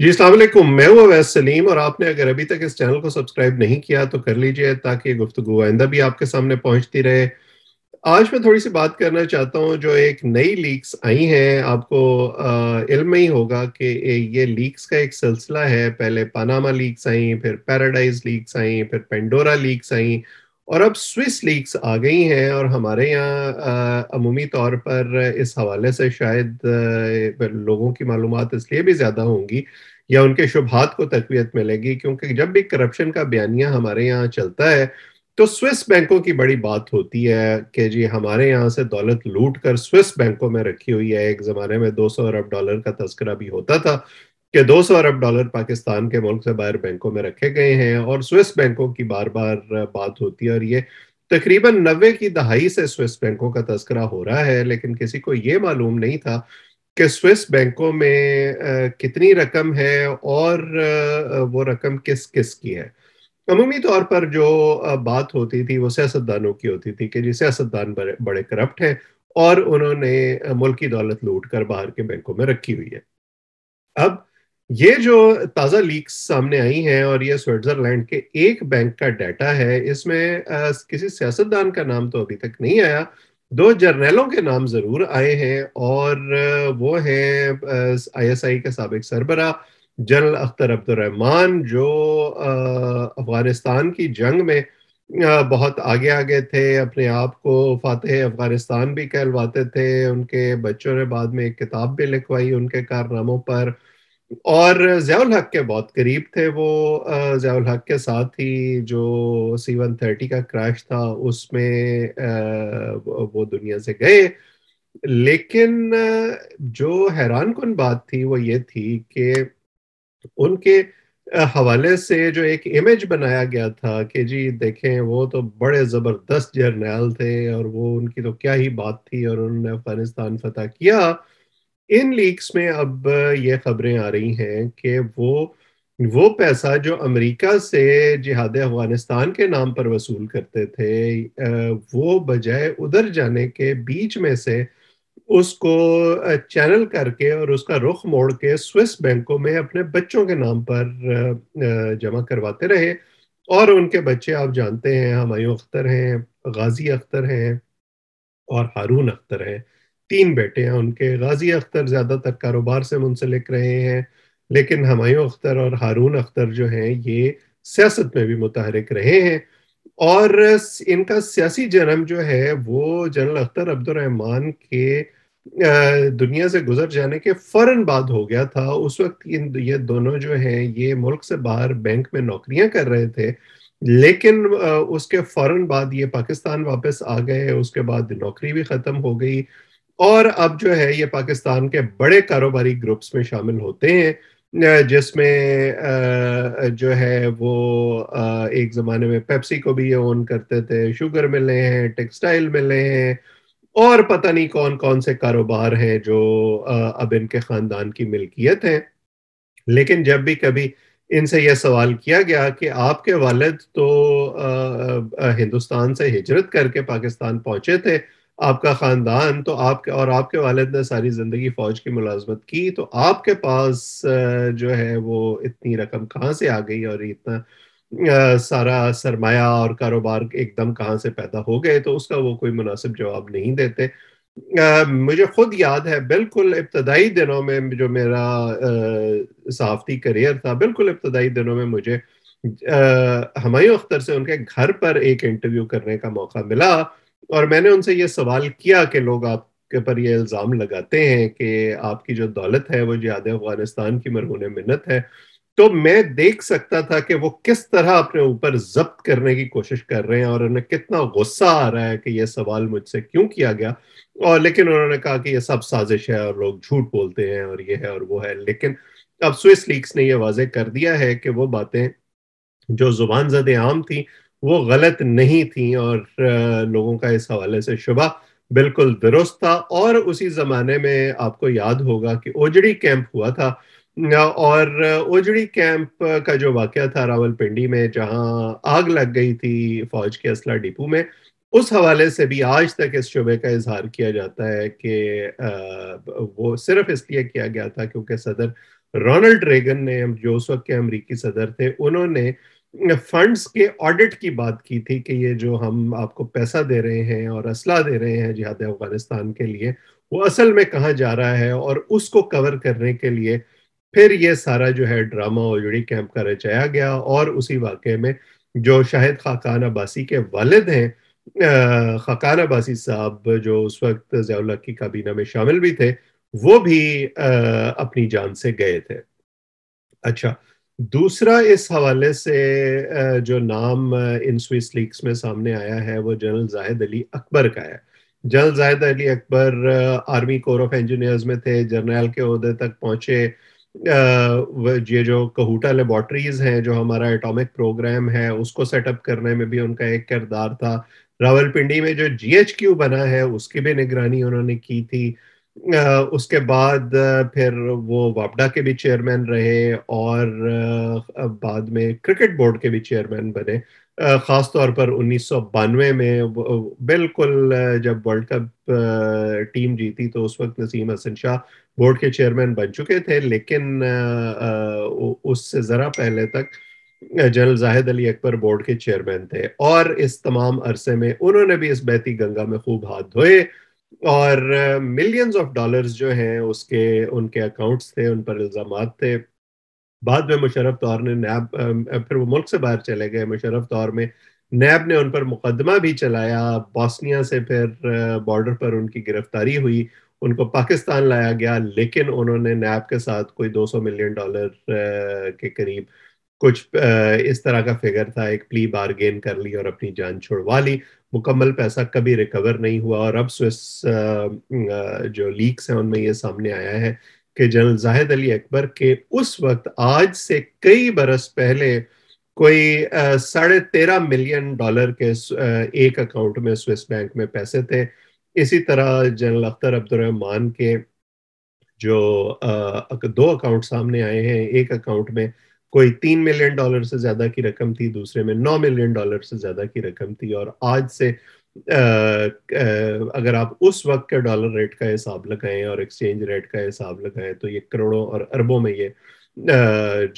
जी अलैक्म मैं हूँ अवैस सलीम और आपने अगर अभी तक इस चैनल को सब्सक्राइब नहीं किया तो कर लीजिए ताकि गुफ्तु आइंदा भी आपके सामने पहुंचती रहे आज मैं थोड़ी सी बात करना चाहता हूँ जो एक नई लीक्स आई हैं आपको आ, इल्म ही होगा कि ये लीक्स का एक सिलसिला है पहले पानामा लीक्स आई फिर पैराडाइज लीक्स आई फिर पेंडोरा लीक्स आई और अब स्विस लीग्स आ गई हैं और हमारे यहाँ अमूमी तौर पर इस हवाले से शायद लोगों की मालूम इसलिए भी ज़्यादा होंगी या उनके शुभात को तकवीत मिलेगी क्योंकि जब भी करप्शन का बयानिया हमारे यहाँ चलता है तो स्विस बैंकों की बड़ी बात होती है कि जी हमारे यहाँ से दौलत लूट कर स्विस बैंकों में रखी हुई है एक ज़माने में 200 अरब डॉलर का तस्करा भी होता था के 200 अरब डॉलर पाकिस्तान के मुल्क से बाहर बैंकों में रखे गए हैं और स्विस बैंकों की बार बार बात होती है और ये तकरीबन नब्बे की दहाई से स्विस बैंकों का तस्करा हो रहा है लेकिन किसी को ये मालूम नहीं था कि स्विस बैंकों में कितनी रकम है और वो रकम किस किस की है अमूमी तौर पर जो बात होती थी वो सियासतदानों की होती थी कि जी सियासतदान बड़े, बड़े करप्ट हैं और उन्होंने मुल्की दौलत लूट कर बाहर के बैंकों में रखी हुई है अब ये जो ताज़ा लीक्स सामने आई हैं और ये स्विट्जरलैंड के एक बैंक का डाटा है इसमें आ, किसी सियासतदान का नाम तो अभी तक नहीं आया दो जर्नैलों के नाम ज़रूर आए हैं और वो एस आईएसआई के सबक सरबरा जनरल अख्तर अब्दुलरहमान जो अफ़गानिस्तान की जंग में बहुत आगे आगे थे अपने आप को फातह अफ़गानिस्तान भी कहलवाते थे उनके बच्चों ने बाद में एक किताब भी लिखवाई उनके कारनामों पर और जयाल हक के बहुत करीब थे वो जयाल हक के साथ ही जो सी वन थर्टी का क्रैश था उसमें वो दुनिया से गए लेकिन जो हैरान कन बात थी वो ये थी कि उनके हवाले से जो एक इमेज बनाया गया था कि जी देखें वो तो बड़े ज़बरदस्त जर्नैल थे और वो उनकी तो क्या ही बात थी और उन्होंने अफगानिस्तान फतेह किया इन लीक्स में अब ये खबरें आ रही हैं कि वो वो पैसा जो अमेरिका से जिहाद अफगानिस्तान के नाम पर वसूल करते थे वो बजाय उधर जाने के बीच में से उसको चैनल करके और उसका रुख मोड़ के स्विस बैंकों में अपने बच्चों के नाम पर जमा करवाते रहे और उनके बच्चे आप जानते हैं हमायूं अख्तर हैं गाजी अख्तर हैं और हारून अख्तर हैं तीन बेटे हैं उनके गाजी अख्तर ज़्यादातर कारोबार से मुंसलिक रहे हैं लेकिन हमायूं अख्तर और हारून अख्तर जो हैं ये सियासत में भी मुतहरक रहे हैं और इनका सियासी जन्म जो है वो जनरल अख्तर अब्दुलरहमान के दुनिया से गुजर जाने के फौरन बाद हो गया था उस वक्त इन ये दोनों जो हैं ये मुल्क से बाहर बैंक में नौकरियां कर रहे थे लेकिन उसके फौरन बाद ये पाकिस्तान वापस आ गए उसके बाद नौकरी भी ख़त्म हो गई और अब जो है ये पाकिस्तान के बड़े कारोबारी ग्रुप्स में शामिल होते हैं जिसमें जो है वो एक ज़माने में पेप्सी को भी ये ओन करते थे शुगर मिले हैं टेक्सटाइल मिले हैं और पता नहीं कौन कौन से कारोबार हैं जो अब इनके ख़ानदान की मिल्कियत हैं लेकिन जब भी कभी इनसे यह सवाल किया गया कि आपके वालद तो हिंदुस्तान से हिजरत करके पाकिस्तान पहुंचे थे आपका ख़ानदान तो आपके और आपके वालद ने सारी ज़िंदगी फ़ौज की मुलाजमत की तो आपके पास जो है वो इतनी रकम कहाँ से आ गई और इतना सारा सरमाया और कारोबार एकदम कहाँ से पैदा हो गए तो उसका वो कोई मुनासिब जवाब नहीं देते मुझे ख़ुद याद है बिल्कुल इब्तदाई दिनों में जो मेरा सहाफ़ती करियर था बिल्कुल इब्तदाई दिनों में मुझे हमायूं अख्तर से उनके घर पर एक इंटरव्यू करने का मौका मिला और मैंने उनसे ये सवाल किया कि लोग आपके पर ये इल्ज़ाम लगाते हैं कि आपकी जो दौलत है वो जिहाद अफगानिस्तान की मरहून मिन्नत है तो मैं देख सकता था कि वो किस तरह अपने ऊपर जब्त करने की कोशिश कर रहे हैं और उन्हें कितना गुस्सा आ रहा है कि ये सवाल मुझसे क्यों किया गया और लेकिन उन्होंने कहा कि ये सब साजिश है और लोग झूठ बोलते हैं और ये है और वो है लेकिन अब स्विस लीग्स ने यह वाजे कर दिया है कि वो बातें जो जुबान जद आम थी वो गलत नहीं थी और लोगों का इस हवाले से शुबा बिल्कुल दुरुस्त था और उसी ज़माने में आपको याद होगा कि ओजड़ी कैंप हुआ था और ओजड़ी कैंप का जो वाक़ था रावलपिंडी में जहाँ आग लग गई थी फौज के असला डिपू में उस हवाले से भी आज तक इस शुबे का इजहार किया जाता है कि वो सिर्फ इसलिए किया गया था क्योंकि सदर रोनल्ड रेगन ने जो उस वक्त के अमरीकी सदर थे उन्होंने फंड्स के ऑडिट की बात की थी कि ये जो हम आपको पैसा दे रहे हैं और असला दे रहे हैं जिहाद अफगानिस्तान के लिए वो असल में कहाँ जा रहा है और उसको कवर करने के लिए फिर ये सारा जो है ड्रामा ओजड़ी कैंप का रचाया गया और उसी वाक़े में जो शाहिद खाकान अब्बासी के वालद हैं खाकान अब्बासी साहब जो उस वक्त जयाल्ला की काबीना में शामिल भी थे वो भी आ, अपनी जान से गए थे अच्छा दूसरा इस हवाले से जो नाम इन स्विस लीग्स में सामने आया है वो जनरल जाहिद अली अकबर का है general Zahid Ali Akbar army corps of engineers में थे जनरल के अहदे तक पहुंचे ये जो कहूटा लेबॉर्टरीज हैं जो हमारा एटॉमिक प्रोग्राम है उसको सेटअप करने में भी उनका एक किरदार था रावलपिंडी में जो जीएचक्यू बना है उसकी भी निगरानी उन्होंने की थी उसके बाद फिर वो वापडा के भी चेयरमैन रहे और बाद में क्रिकेट बोर्ड के भी चेयरमैन बने ख़ास तौर पर उन्नीस में बिल्कुल जब वर्ल्ड कप टीम जीती तो उस वक्त नसीम हसन शाह बोर्ड के चेयरमैन बन चुके थे लेकिन उससे ज़रा पहले तक जनरल जाहिद अली अकबर बोर्ड के चेयरमैन थे और इस तमाम अरसे में उन्होंने भी इस बहती गंगा में खूब हाथ धोए और मिलियंस ऑफ डॉलर्स जो हैं उसके उनके अकाउंट्स थे उन पर इल्ज़ाम थे बाद में मुशरफ तौर ने नैब फिर वो मुल्क से बाहर चले गए मुशरफ तौर में नैब ने उन पर मुकदमा भी चलाया बॉस्निया से फिर बॉर्डर पर उनकी गिरफ्तारी हुई उनको पाकिस्तान लाया गया लेकिन उन्होंने नैब के साथ कोई 200 मिलियन डॉलर के करीब कुछ इस तरह का फिगर था एक प्ली बारगेन कर ली और अपनी जान छुड़वा ली मुकम्मल पैसा कभी रिकवर नहीं हुआ और अब स्विस जो लीक्स हैं उनमें ये सामने आया है कि जनरल जाहिद अली अकबर के उस वक्त आज से कई बरस पहले कोई साढ़े तेरह मिलियन डॉलर के एक अकाउंट में स्विस बैंक में पैसे थे इसी तरह जनरल अख्तर अब्दुलरहमान के जो दो अकाउंट सामने आए हैं एक अकाउंट में कोई तीन मिलियन डॉलर से ज्यादा की रकम थी दूसरे में नौ मिलियन डॉलर से ज्यादा की रकम थी और आज से आ, अगर आप उस वक्त के डॉलर रेट का हिसाब लगाएं और एक्सचेंज रेट का हिसाब लगाएं तो ये करोड़ों और अरबों में ये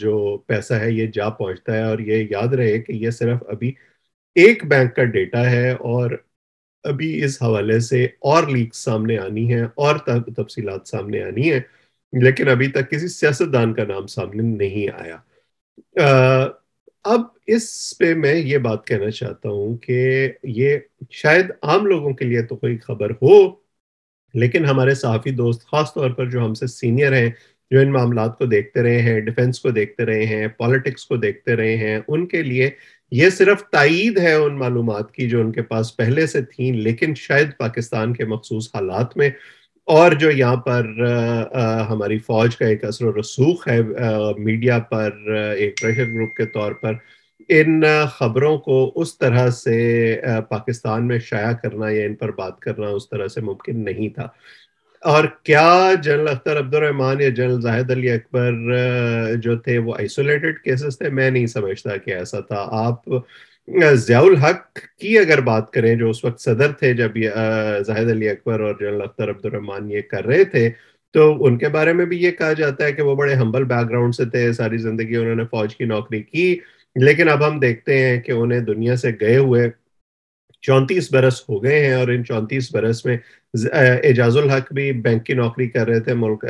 जो पैसा है ये जा पहुंचता है और ये याद रहे कि ये सिर्फ अभी एक बैंक का डेटा है और अभी इस हवाले से और लीक सामने आनी है और तफसीलात सामने आनी है लेकिन अभी तक किसी सियासतदान का नाम सामने नहीं आया अब इस पे मैं ये बात कहना चाहता हूं कि ये शायद आम लोगों के लिए तो कोई खबर हो लेकिन हमारे सहाफ़ी दोस्त ख़ास तौर पर जो हमसे सीनियर हैं जो इन मामला को देखते रहे हैं डिफेंस को देखते रहे हैं पॉलिटिक्स को देखते रहे हैं उनके लिए ये सिर्फ तइद है उन मालूम की जो उनके पास पहले से थी लेकिन शायद पाकिस्तान के मखसूस हालात में और जो यहाँ पर आ, आ, हमारी फौज का एक असर रसूख है आ, मीडिया पर एक प्रेशर ग्रुप के तौर पर इन खबरों को उस तरह से पाकिस्तान में शाया करना या इन पर बात करना उस तरह से मुमकिन नहीं था और क्या जनरल अख्तर अब्दुलरहमान या जनरल जाहिद अली अकबर जो थे वो आइसोलेटेड केसेस थे मैं नहीं समझता कि ऐसा था आप जयाउल हक की अगर बात करें जो उस वक्त सदर थे जब जाहिद अली अकबर और जनरल अख्तर अब्दुलरहमान ये कर रहे थे तो उनके बारे में भी ये कहा जाता है कि वो बड़े हम्बल बैकग्राउंड से थे सारी जिंदगी उन्होंने फौज की नौकरी की लेकिन अब हम देखते हैं कि उन्हें दुनिया से गए हुए चौंतीस बरस हो गए हैं और इन चौंतीस बरस में एजाजुल हक भी बैंक की नौकरी कर रहे थे मुल्क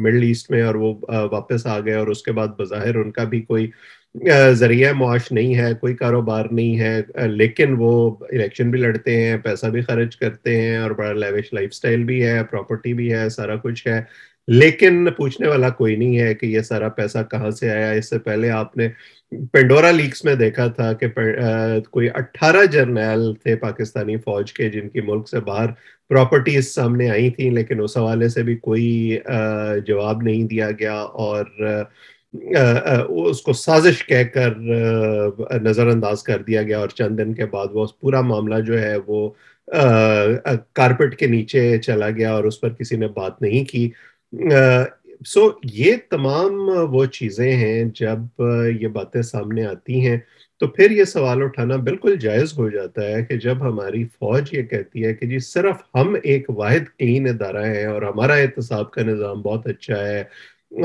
मिडल ईस्ट में और वो वापस आ गए और उसके बाद बाहिर उनका भी कोई ज़रिया मुआश नहीं है कोई कारोबार नहीं है लेकिन वो इलेक्शन भी लड़ते हैं पैसा भी खर्च करते हैं और बड़ा लेविश स्टाइल भी है प्रॉपर्टी भी है सारा कुछ है लेकिन पूछने वाला कोई नहीं है कि ये सारा पैसा कहाँ से आया इससे पहले आपने पेंडोरा लीक्स में देखा था कि कोई 18 जर्नैल थे पाकिस्तानी फौज के जिनकी मुल्क से बाहर प्रॉपर्टीज सामने आई थी लेकिन उस हवाले से भी कोई जवाब नहीं दिया गया और आ, उसको साजिश कहकर नज़रअंदाज कर दिया गया और चंद दिन के बाद वो पूरा मामला जो है वो कारपेट के नीचे चला गया और उस पर किसी ने बात नहीं की सो ये तमाम वो चीज़ें हैं जब ये बातें सामने आती हैं तो फिर ये सवाल उठाना बिल्कुल जायज़ हो जाता है कि जब हमारी फौज ये कहती है कि जी सिर्फ हम एक वाहिद क्लीन इदारा है और हमारा एहतसाब का निज़ाम बहुत अच्छा है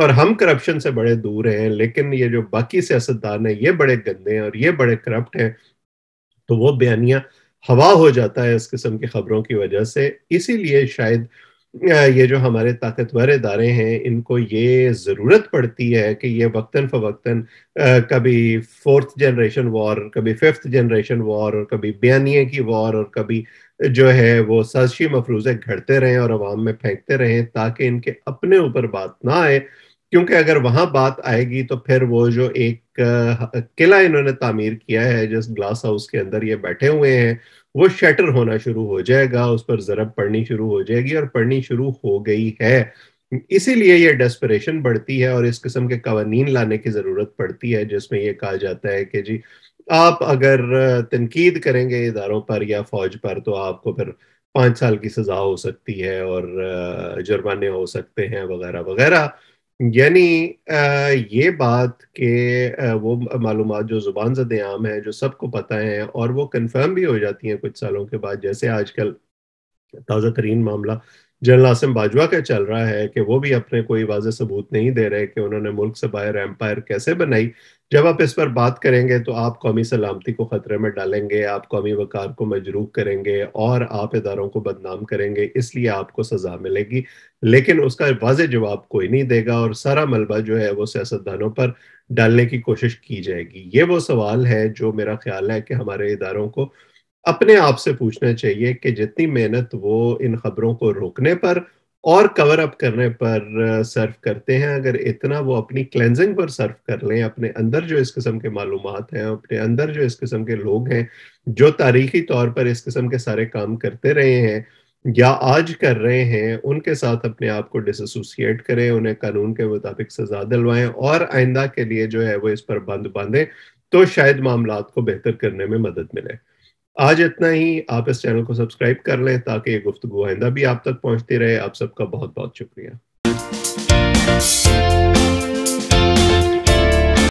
और हम करप्शन से बड़े दूर हैं लेकिन ये जो बाकी सियासतदान है ये बड़े गंदे हैं और ये बड़े करप्ट हैं तो वो बयानिया हवा हो जाता है इस किस्म की खबरों की वजह से इसीलिए शायद ये जो हमारे ताकतवर इदारे हैं इनको ये ज़रूरत पड़ती है कि ये वक्ता फ़वक्ता कभी फोर्थ जनरेशन वॉर कभी फिफ्थ जनरेशन वॉर और कभी बयानिए की वॉर और कभी जो है वो साजिशी मफरूज़े घड़ते रहें और आवाम में फेंकते रहें ताकि इनके अपने ऊपर बात ना आए क्योंकि अगर वहां बात आएगी तो फिर वो जो एक किला इन्होंने तामीर किया है जिस ग्लास हाउस के अंदर ये बैठे हुए हैं वो शटर होना शुरू हो जाएगा उस पर जरब पड़नी शुरू हो जाएगी और पड़नी शुरू हो गई है इसीलिए ये डेस्परेशन बढ़ती है और इस किस्म के कवानीन लाने की ज़रूरत पड़ती है जिसमें यह कहा जाता है कि जी आप अगर तनकीद करेंगे इदारों पर या फौज पर तो आपको फिर पाँच साल की सज़ा हो सकती है और जुर्माने हो सकते हैं वगैरह वगैरह यानी ये बात के वो मालूम जो ज़ुबान ज़द आम है जो सबको पता है और वो कन्फर्म भी हो जाती हैं कुछ सालों के बाद जैसे आजकल ताज़ा तरीन मामला जनरल आसिम बाजवा का चल रहा है कि वो भी अपने कोई वाज सबूत नहीं दे रहे कि उन्होंने मुल्क से बाहर एम्पायर कैसे बनाई जब आप इस पर बात करेंगे तो आप कौमी सलामती को ख़तरे में डालेंगे आप कौमी वकार को मजरूक करेंगे और आप इदारों को बदनाम करेंगे इसलिए आपको सज़ा मिलेगी लेकिन उसका वाज जवाब कोई नहीं देगा और सारा मलबा जो है वो सियासतदानों पर डालने की कोशिश की जाएगी ये वो सवाल है जो मेरा ख्याल है कि हमारे इदारों को अपने आप से पूछना चाहिए कि जितनी मेहनत वो इन खबरों को रोकने पर और कवर अप करने पर सर्व करते हैं अगर इतना वो अपनी क्लेंजिंग पर सर्व कर लें अपने अंदर जो इस किस्म के मालूम हैं अपने अंदर जो इस किस्म के लोग हैं जो तारीखी तौर पर इस किस्म के सारे काम करते रहे हैं या आज कर रहे हैं उनके साथ अपने आप को डिसोसिएट करें उन्हें कानून के मुताबिक सजा दिलवाएं और आइंदा के लिए जो है वो इस पर बंद बांधें तो शायद मामला को बेहतर करने में मदद मिले आज इतना ही आप इस चैनल को सब्सक्राइब कर लें ताकि ये गुफ्तु आइंदा भी आप तक पहुंचती रहे आप सबका बहुत बहुत शुक्रिया